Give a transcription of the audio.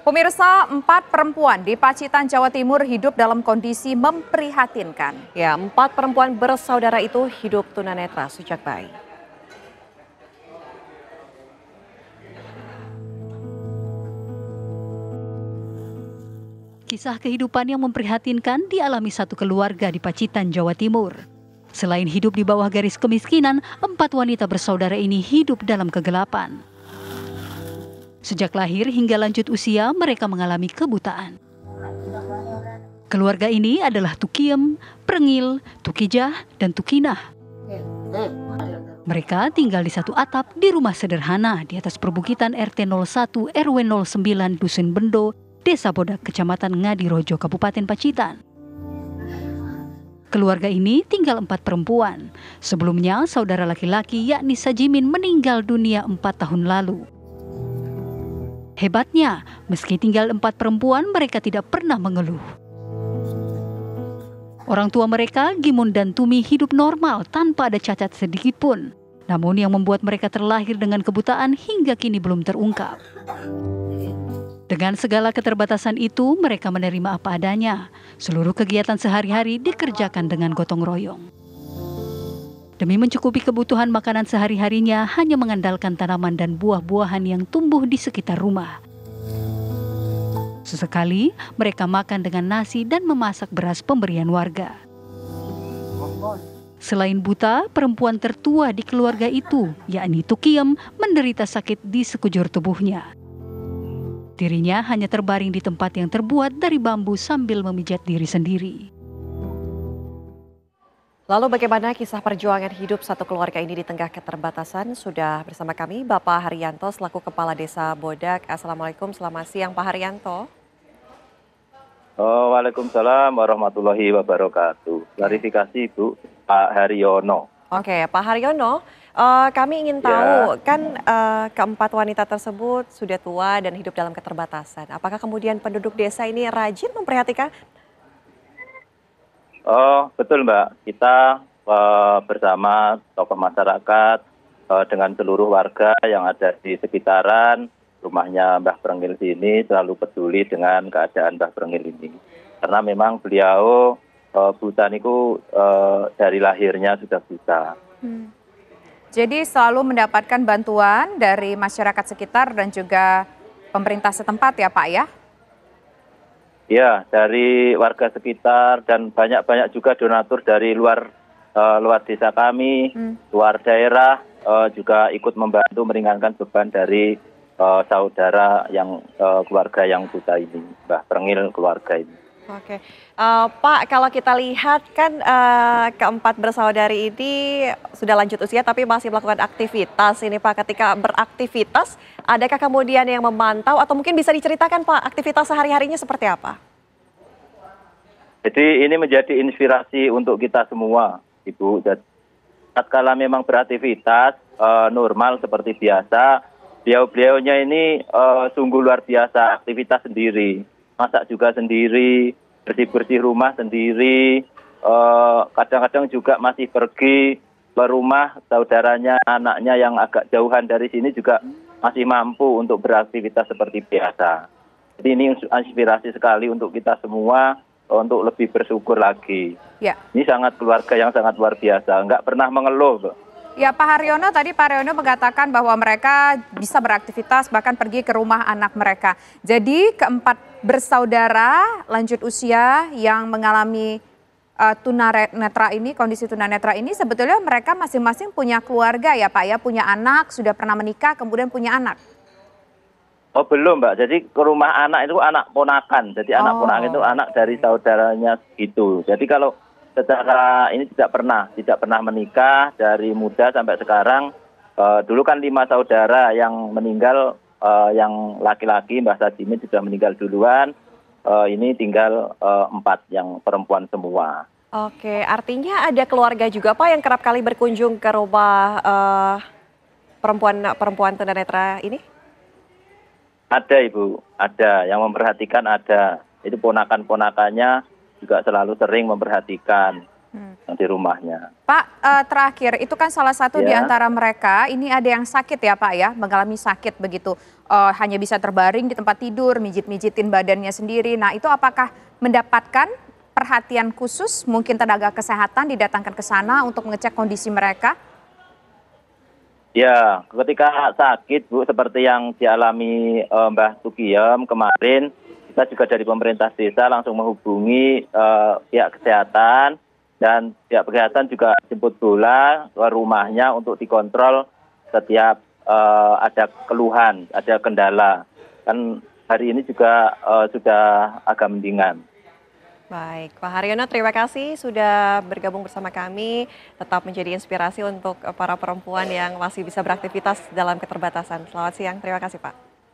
Pemirsa, empat perempuan di Pacitan, Jawa Timur hidup dalam kondisi memprihatinkan. Ya, empat perempuan bersaudara itu hidup tunanetra sejak bayi. Kisah kehidupan yang memprihatinkan dialami satu keluarga di Pacitan, Jawa Timur. Selain hidup di bawah garis kemiskinan, empat wanita bersaudara ini hidup dalam kegelapan. Sejak lahir hingga lanjut usia, mereka mengalami kebutaan. Keluarga ini adalah Tukiem, Prengil, Tukijah, dan Tukinah. Mereka tinggal di satu atap di rumah sederhana di atas perbukitan RT 01 RW 09 Dusun Bendo, Desa Bodak, Kecamatan Ngadirojo, Kabupaten Pacitan. Keluarga ini tinggal empat perempuan. Sebelumnya, saudara laki-laki yakni Sajimin meninggal dunia empat tahun lalu. Hebatnya, meski tinggal empat perempuan, mereka tidak pernah mengeluh. Orang tua mereka, Gimun dan Tumi, hidup normal tanpa ada cacat sedikit pun. Namun yang membuat mereka terlahir dengan kebutaan hingga kini belum terungkap. Dengan segala keterbatasan itu, mereka menerima apa adanya. Seluruh kegiatan sehari-hari dikerjakan dengan gotong royong. Demi mencukupi kebutuhan makanan sehari-harinya, hanya mengandalkan tanaman dan buah-buahan yang tumbuh di sekitar rumah. Sesekali, mereka makan dengan nasi dan memasak beras pemberian warga. Selain buta, perempuan tertua di keluarga itu, yakni Tukiem, menderita sakit di sekujur tubuhnya. Dirinya hanya terbaring di tempat yang terbuat dari bambu sambil memijat diri sendiri. Lalu bagaimana kisah perjuangan hidup satu keluarga ini di tengah keterbatasan? Sudah bersama kami Bapak Haryanto selaku Kepala Desa Bodak. Assalamualaikum, selamat siang Pak Haryanto. Oh, Waalaikumsalam warahmatullahi wabarakatuh. Ya. Klarifikasi Bu, Pak Haryono. Oke, Pak Haryono, uh, kami ingin ya. tahu ya. kan uh, keempat wanita tersebut sudah tua dan hidup dalam keterbatasan. Apakah kemudian penduduk desa ini rajin memperhatikan oh betul mbak kita eh, bersama tokoh masyarakat eh, dengan seluruh warga yang ada di sekitaran rumahnya Mbah Brengil ini selalu peduli dengan keadaan Mbah Berengil ini. Karena memang beliau uh, buta uh, dari lahirnya sudah buta. Hmm. Jadi selalu mendapatkan bantuan dari masyarakat sekitar dan juga pemerintah setempat ya Pak ya? Ya, dari warga sekitar dan banyak-banyak juga donatur dari luar uh, luar desa kami, hmm. luar daerah uh, juga ikut membantu meringankan beban dari uh, saudara yang uh, keluarga yang buta ini, Mbah Prengil keluarga ini. Oke, uh, Pak, kalau kita lihat kan uh, keempat bersaudari ini sudah lanjut usia tapi masih melakukan aktivitas ini Pak. Ketika beraktivitas, adakah kemudian yang memantau atau mungkin bisa diceritakan Pak aktivitas sehari-harinya seperti apa? Jadi ini menjadi inspirasi untuk kita semua, Ibu. Jadi kalau memang beraktivitas uh, normal seperti biasa, beliau-beliaunya ini uh, sungguh luar biasa aktivitas sendiri masak juga sendiri, bersih-bersih rumah sendiri, eh, kadang-kadang uh, juga masih pergi ke rumah saudaranya, anaknya yang agak jauhan dari sini juga masih mampu untuk beraktivitas seperti biasa. Jadi ini inspirasi sekali untuk kita semua untuk lebih bersyukur lagi. Ya. Ini sangat keluarga yang sangat luar biasa, nggak pernah mengeluh. Ya Pak Haryono, tadi Pak Haryono mengatakan bahwa mereka bisa beraktivitas bahkan pergi ke rumah anak mereka. Jadi keempat bersaudara lanjut usia yang mengalami uh, eh, netra ini, kondisi netra ini sebetulnya mereka masing-masing punya keluarga ya Pak ya, punya anak, sudah pernah menikah, kemudian punya anak. Oh belum mbak, jadi ke rumah anak itu anak ponakan, jadi oh. anak ponakan itu anak dari saudaranya itu. Jadi kalau secara ini tidak pernah, tidak pernah menikah dari muda sampai sekarang. Uh, dulu kan lima saudara yang meninggal, uh, yang laki-laki Mbah Sajimin sudah meninggal duluan. Uh, ini tinggal uh, empat yang perempuan semua. Oke, artinya ada keluarga juga Pak yang kerap kali berkunjung ke rumah uh, perempuan perempuan tunanetra ini? Ada Ibu, ada yang memperhatikan ada. Itu ponakan-ponakannya juga selalu sering memperhatikan hmm. di rumahnya. Pak, uh, terakhir itu kan salah satu ya. di antara mereka ini ada yang sakit ya Pak ya, mengalami sakit begitu, uh, hanya bisa terbaring di tempat tidur, mijit-mijitin badannya sendiri. Nah itu apakah mendapatkan perhatian khusus, mungkin tenaga kesehatan didatangkan ke sana untuk mengecek kondisi mereka? Ya, ketika sakit Bu seperti yang dialami uh, Mbah Tukiem kemarin, kita juga dari pemerintah desa langsung menghubungi uh, pihak kesehatan dan pihak kesehatan juga jemput bola ke rumahnya untuk dikontrol setiap uh, ada keluhan, ada kendala. Kan hari ini juga uh, sudah agak mendingan. Baik, Pak Haryono terima kasih sudah bergabung bersama kami. Tetap menjadi inspirasi untuk para perempuan yang masih bisa beraktivitas dalam keterbatasan. Selamat siang, terima kasih Pak.